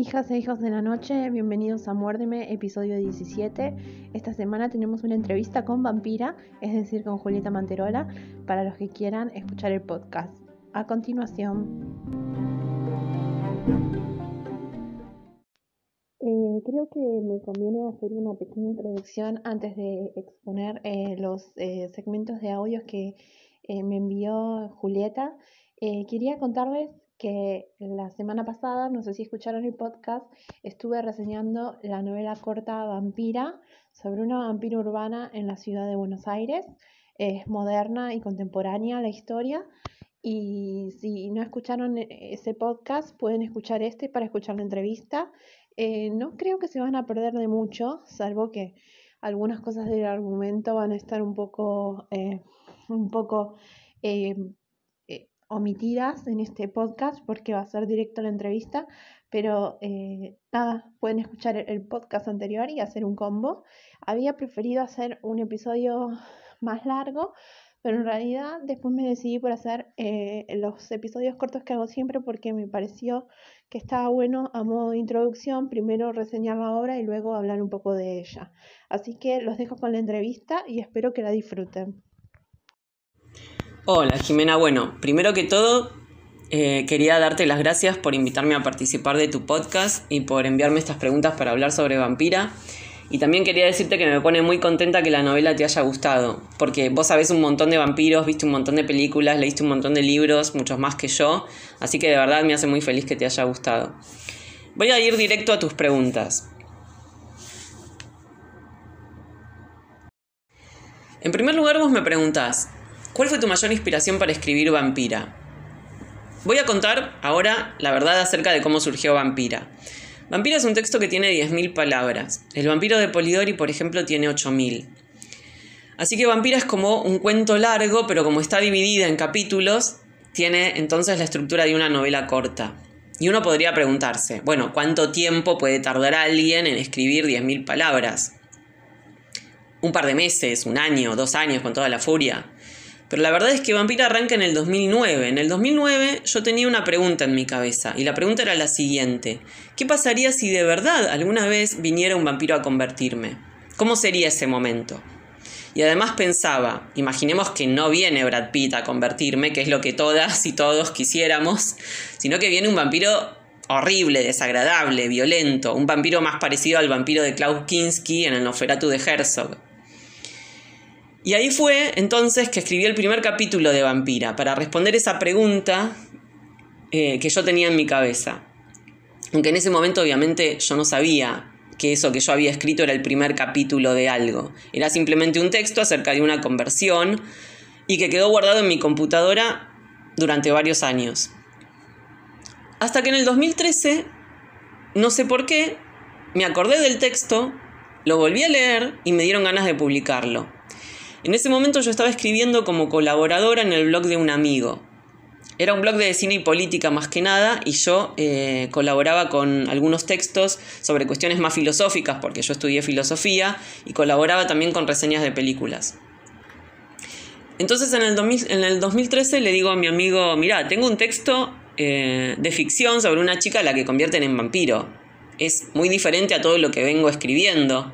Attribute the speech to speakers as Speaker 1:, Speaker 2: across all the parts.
Speaker 1: Hijas e hijos de la noche, bienvenidos a Muérdeme, episodio 17. Esta semana tenemos una entrevista con Vampira, es decir, con Julieta Manterola, para los que quieran escuchar el podcast. A continuación. Eh, creo que me conviene hacer una pequeña introducción antes de exponer eh, los eh, segmentos de audios que me envió Julieta. quería contarles que la semana pasada, no sé si escucharon el podcast, estuve reseñando la novela corta Vampira sobre una vampira urbana en la ciudad de Buenos Aires. Es moderna y contemporánea la historia. Y si no escucharon ese podcast, pueden escuchar este para escuchar la entrevista. Eh, no creo que se van a perder de mucho, salvo que algunas cosas del argumento van a estar un poco, eh, un poco eh, omitidas en este podcast porque va a ser directo la entrevista, pero eh, nada, pueden escuchar el podcast anterior y hacer un combo. Había preferido hacer un episodio más largo, pero en realidad después me decidí por hacer eh, los episodios cortos que hago siempre porque me pareció que estaba bueno a modo de introducción, primero reseñar la obra y luego hablar un poco de ella. Así que los dejo con la entrevista y espero que la disfruten.
Speaker 2: Hola Jimena, bueno, primero que todo eh, quería darte las gracias por invitarme a participar de tu podcast y por enviarme estas preguntas para hablar sobre Vampira. Y también quería decirte que me pone muy contenta que la novela te haya gustado, porque vos sabés un montón de vampiros, viste un montón de películas, leíste un montón de libros, muchos más que yo, así que de verdad me hace muy feliz que te haya gustado. Voy a ir directo a tus preguntas. En primer lugar, vos me preguntás, ¿Cuál fue tu mayor inspiración para escribir Vampira? Voy a contar ahora la verdad acerca de cómo surgió Vampira. Vampira es un texto que tiene 10.000 palabras. El vampiro de Polidori, por ejemplo, tiene 8.000. Así que Vampira es como un cuento largo, pero como está dividida en capítulos, tiene entonces la estructura de una novela corta. Y uno podría preguntarse, bueno, ¿cuánto tiempo puede tardar alguien en escribir 10.000 palabras? Un par de meses, un año, dos años, con toda la furia. Pero la verdad es que Vampira arranca en el 2009. En el 2009 yo tenía una pregunta en mi cabeza y la pregunta era la siguiente. ¿Qué pasaría si de verdad alguna vez viniera un vampiro a convertirme? ¿Cómo sería ese momento? Y además pensaba, imaginemos que no viene Brad Pitt a convertirme, que es lo que todas y todos quisiéramos, sino que viene un vampiro horrible, desagradable, violento, un vampiro más parecido al vampiro de Klaus Kinski en el Noferatu de Herzog. Y ahí fue entonces que escribí el primer capítulo de Vampira, para responder esa pregunta eh, que yo tenía en mi cabeza. Aunque en ese momento obviamente yo no sabía que eso que yo había escrito era el primer capítulo de algo. Era simplemente un texto acerca de una conversión y que quedó guardado en mi computadora durante varios años. Hasta que en el 2013, no sé por qué, me acordé del texto, lo volví a leer y me dieron ganas de publicarlo. En ese momento yo estaba escribiendo como colaboradora en el blog de un amigo. Era un blog de cine y política más que nada y yo eh, colaboraba con algunos textos sobre cuestiones más filosóficas porque yo estudié filosofía y colaboraba también con reseñas de películas. Entonces en el, en el 2013 le digo a mi amigo, mirá, tengo un texto eh, de ficción sobre una chica a la que convierten en vampiro. Es muy diferente a todo lo que vengo escribiendo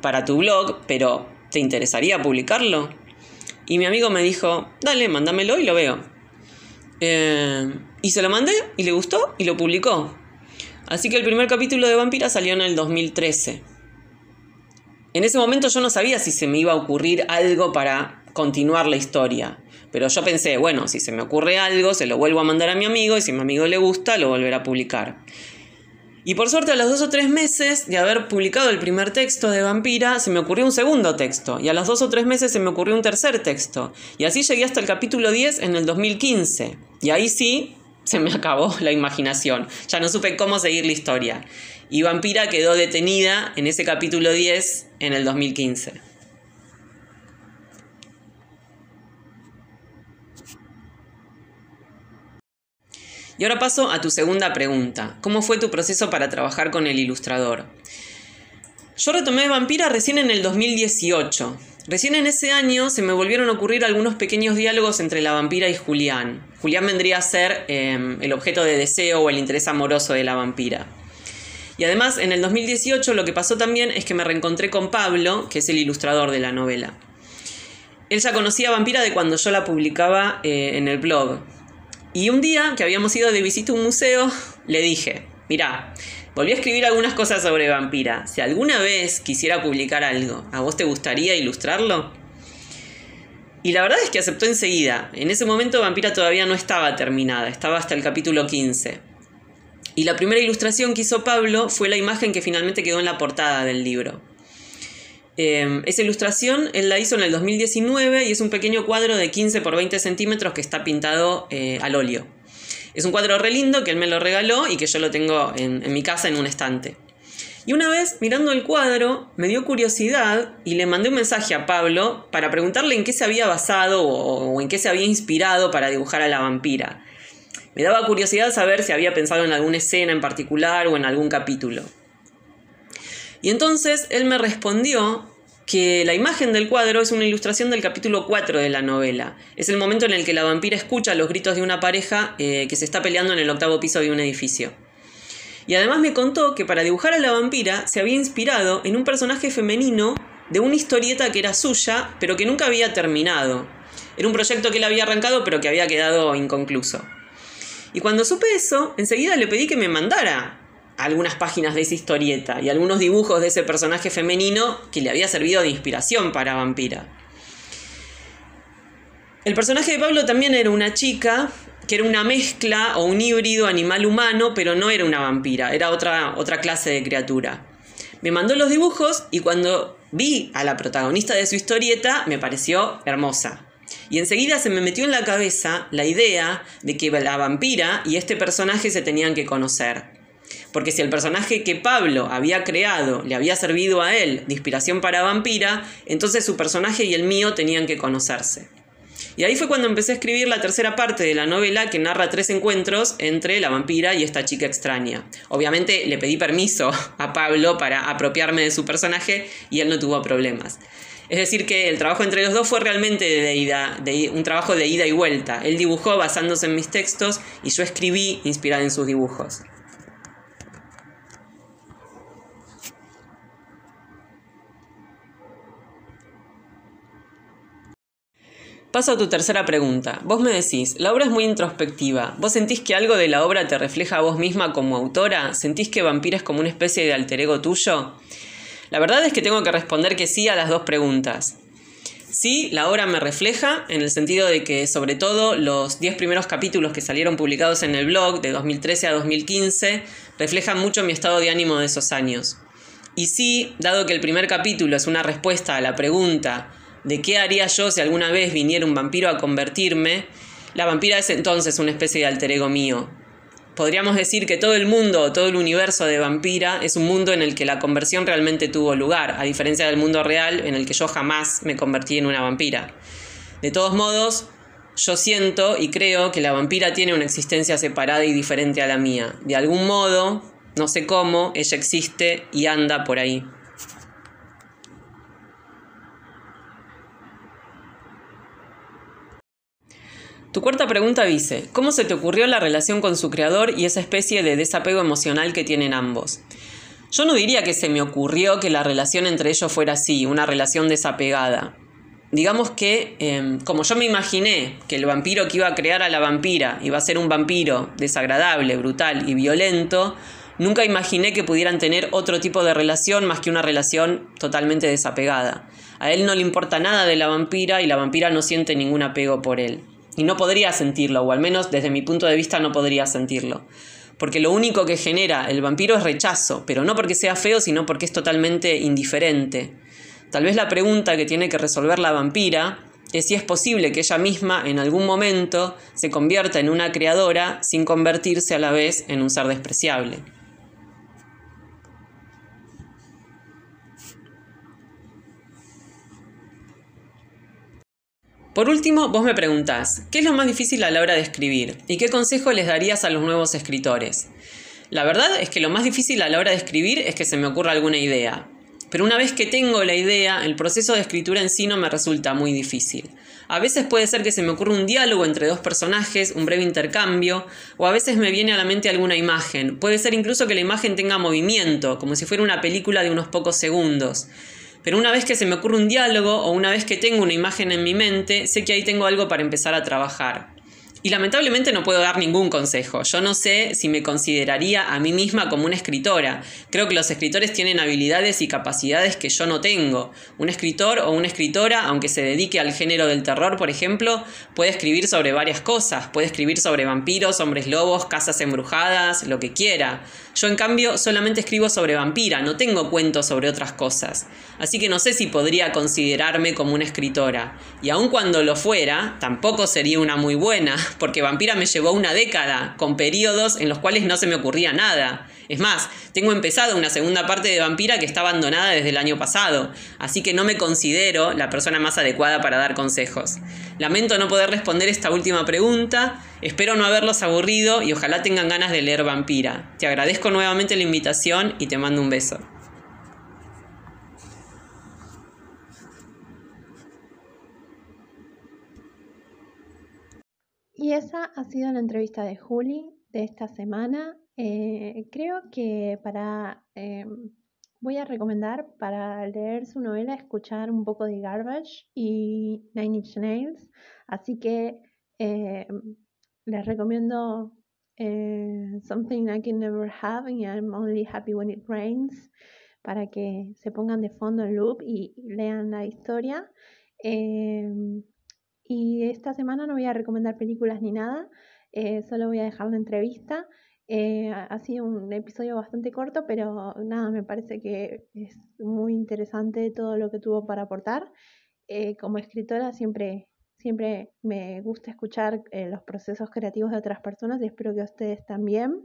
Speaker 2: para tu blog, pero ¿te interesaría publicarlo? Y mi amigo me dijo, dale, mándamelo y lo veo. Eh, y se lo mandé y le gustó y lo publicó. Así que el primer capítulo de Vampira salió en el 2013. En ese momento yo no sabía si se me iba a ocurrir algo para continuar la historia. Pero yo pensé, bueno, si se me ocurre algo, se lo vuelvo a mandar a mi amigo y si a mi amigo le gusta, lo volverá a publicar. Y por suerte, a los dos o tres meses de haber publicado el primer texto de Vampira, se me ocurrió un segundo texto. Y a los dos o tres meses se me ocurrió un tercer texto. Y así llegué hasta el capítulo 10 en el 2015. Y ahí sí se me acabó la imaginación. Ya no supe cómo seguir la historia. Y Vampira quedó detenida en ese capítulo 10 en el 2015. Y ahora paso a tu segunda pregunta. ¿Cómo fue tu proceso para trabajar con el ilustrador? Yo retomé Vampira recién en el 2018. Recién en ese año se me volvieron a ocurrir algunos pequeños diálogos entre la vampira y Julián. Julián vendría a ser em, el objeto de deseo o el interés amoroso de la vampira. Y además, en el 2018 lo que pasó también es que me reencontré con Pablo, que es el ilustrador de la novela. Él ya conocía Vampira de cuando yo la publicaba eh, en el blog, y un día que habíamos ido de visita a un museo, le dije, mirá, volví a escribir algunas cosas sobre vampira. Si alguna vez quisiera publicar algo, ¿a vos te gustaría ilustrarlo? Y la verdad es que aceptó enseguida. En ese momento Vampira todavía no estaba terminada, estaba hasta el capítulo 15. Y la primera ilustración que hizo Pablo fue la imagen que finalmente quedó en la portada del libro. Em, esa ilustración él la hizo en el 2019 y es un pequeño cuadro de 15 por 20 centímetros que está pintado eh, al óleo. Es un cuadro re lindo que él me lo regaló y que yo lo tengo en, mi casa en un estante. Y una vez, mirando el cuadro, me dio curiosidad y le mandé un mensaje a Pablo para preguntarle en qué se había basado o en qué se había inspirado para dibujar a la vampira. Me daba curiosidad saber si había pensado en alguna escena en particular o en algún capítulo. Y entonces él me respondió que la imagen del cuadro es una ilustración del capítulo 4 de la novela. Es el momento en el que la vampira escucha los gritos de una pareja eh, que se está peleando en el octavo piso de un edificio. Y además me contó que para dibujar a la vampira se había inspirado en un personaje femenino de una historieta que era suya, pero que nunca había terminado. Era un proyecto que él había arrancado, pero que había quedado inconcluso. Y cuando supe eso, enseguida le pedí que me mandara algunas páginas de esa historieta y algunos dibujos de ese personaje femenino que le había servido de inspiración para Vampira. El personaje de Pablo también era una chica que era una mezcla o un híbrido animal-humano, pero no era una vampira, era otra, otra clase de criatura. Me mandó los dibujos y cuando vi a la protagonista de su historieta me pareció hermosa. Y enseguida se me metió en la cabeza la idea de que la vampira y este personaje se tenían que conocer. Porque si el personaje que Pablo había creado le había servido a él de inspiración para Vampira, entonces su personaje y el mío tenían que conocerse. Y ahí fue cuando empecé a escribir la tercera parte de la novela que narra tres encuentros entre la vampira y esta chica extraña. Obviamente le pedí permiso a Pablo para apropiarme de su personaje y él no tuvo problemas. Es decir, que el trabajo entre los dos fue realmente de ida, un trabajo de ida y vuelta. Él dibujó basándose en mis textos y yo escribí inspirada en sus dibujos. Paso a tu tercera pregunta. Vos me decís, la obra es muy introspectiva. ¿Vos sentís que algo de la obra te refleja a vos misma como autora? ¿Sentís que Vampira es como una especie de alter ego tuyo? La verdad es que tengo que responder que sí a las dos preguntas. Sí, la obra me refleja en el sentido de que sobre todo los 10 primeros capítulos que salieron publicados en el blog de 2013 a 2015 reflejan mucho mi estado de ánimo de esos años. Y sí, dado que el primer capítulo es una respuesta a la pregunta de qué haría yo si alguna vez viniera un vampiro a convertirme, la vampira es entonces una especie de alter ego mío. Podríamos decir que todo el mundo, todo el universo de vampira es un mundo en el que la conversión realmente tuvo lugar, a diferencia del mundo real en el que yo jamás me convertí en una vampira. De todos modos, yo siento y creo que la vampira tiene una existencia separada y diferente a la mía. De algún modo, no sé cómo, ella existe y anda por ahí. Tu cuarta pregunta dice, ¿cómo se te ocurrió la relación con su creador y esa especie de desapego emocional que tienen ambos? Yo no diría que se me ocurrió que la relación entre ellos fuera así, una relación desapegada. Digamos que, em, como yo me imaginé que el vampiro que iba a crear a la vampira iba a ser un vampiro desagradable, brutal y violento, nunca imaginé que pudieran tener otro tipo de relación más que una relación totalmente desapegada. A él no le importa nada de la vampira y la vampira no siente ningún apego por él. Y no podría sentirlo, o al menos desde mi punto de vista no podría sentirlo. Porque lo único que genera el vampiro es rechazo, pero no porque sea feo, sino porque es totalmente indiferente. Tal vez la pregunta que tiene que resolver la vampira es si es posible que ella misma en algún momento se convierta en una creadora sin convertirse a la vez en un ser despreciable. Por último, vos me preguntás, ¿qué es lo más difícil a la hora de escribir? ¿Y qué consejo les darías a los nuevos escritores? La verdad es que lo más difícil a la hora de escribir es que se me ocurra alguna idea. Pero una vez que tengo la idea, el proceso de escritura en sí no me resulta muy difícil. A veces puede ser que se me ocurra un diálogo entre dos personajes, un breve intercambio, o a veces me viene a la mente alguna imagen. Puede ser incluso que la imagen tenga movimiento, como si fuera una película de unos pocos segundos pero una vez que se me ocurre un diálogo o una vez que tengo una imagen en mi mente, sé que ahí tengo algo para empezar a trabajar. Y lamentablemente no puedo dar ningún consejo. Yo no sé si me consideraría a mí misma como una escritora. Creo que los escritores tienen habilidades y capacidades que yo no tengo. Un escritor o una escritora, aunque se dedique al género del terror, por ejemplo, puede escribir sobre varias cosas. Puede escribir sobre vampiros, hombres lobos, casas embrujadas, lo que quiera. Yo, en cambio, solamente escribo sobre vampira, no tengo cuentos sobre otras cosas. Así que no sé si podría considerarme como una escritora. Y aun cuando lo fuera, tampoco sería una muy buena, porque Vampira me llevó una década, con periodos en los cuales no se me ocurría nada. Es más, tengo empezado una segunda parte de Vampira que está abandonada desde el año pasado, así que no me considero la persona más adecuada para dar consejos. Lamento no poder responder esta última pregunta, espero no haberlos aburrido y ojalá tengan ganas de leer Vampira. Te agradezco nuevamente la invitación y te mando un beso.
Speaker 1: Y esa ha sido la entrevista de Juli de esta semana. Eh, creo que para em, voy a recomendar para leer su novela escuchar un poco de Garbage y Nine Inch Nails. Así que em, les recomiendo eh, Something I Can Never Have and I'm Only Happy When It Rains para que se pongan de fondo en loop y lean la historia. Em, y esta semana no voy a recomendar películas ni nada, eh, solo voy a dejar la entrevista. Eh, ha sido un episodio bastante corto, pero nada, me parece que es muy interesante todo lo que tuvo para aportar. Eh, como escritora siempre, siempre me gusta escuchar los procesos creativos de otras personas y espero que ustedes también.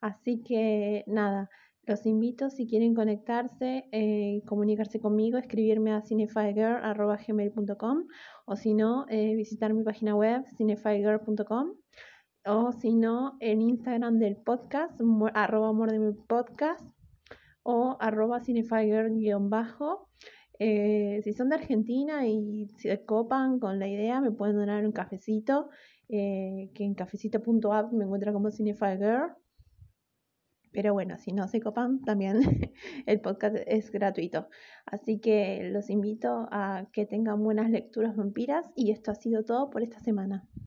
Speaker 1: Así que nada, los invito si quieren conectarse, eh, comunicarse conmigo, escribirme a cinefygirl.com o si no, eh, visitar mi página web cinefygirl.com o si no, en Instagram del podcast, arroba amor de mi podcast o arroba cinefygirl eh, si son de Argentina y se copan con la idea, me pueden donar un cafecito, que en cafecito.app me encuentran como cinefygirl pero bueno, si no se copan, también el podcast es gratuito. Así que los invito a que tengan buenas lecturas vampiras y esto ha sido todo por esta semana.